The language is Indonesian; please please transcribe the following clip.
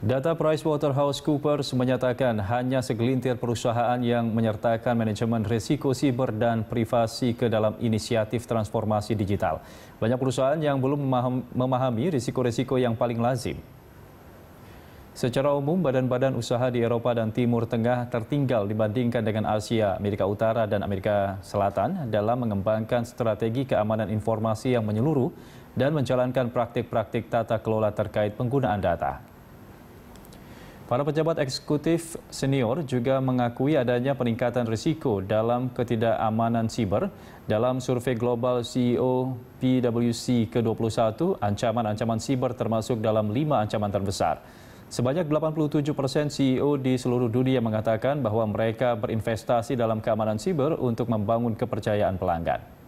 Data PricewaterhouseCoopers menyatakan hanya segelintir perusahaan yang menyertakan manajemen risiko siber dan privasi ke dalam inisiatif transformasi digital. Banyak perusahaan yang belum memahami risiko-risiko yang paling lazim. Secara umum, badan-badan usaha di Eropa dan Timur Tengah tertinggal dibandingkan dengan Asia, Amerika Utara, dan Amerika Selatan dalam mengembangkan strategi keamanan informasi yang menyeluruh dan menjalankan praktik-praktik tata kelola terkait penggunaan data. Para pejabat eksekutif senior juga mengakui adanya peningkatan risiko dalam ketidakamanan siber. Dalam survei global CEO PwC ke-21, ancaman-ancaman siber termasuk dalam lima ancaman terbesar. Sebanyak 87 persen CEO di seluruh dunia mengatakan bahwa mereka berinvestasi dalam keamanan siber untuk membangun kepercayaan pelanggan.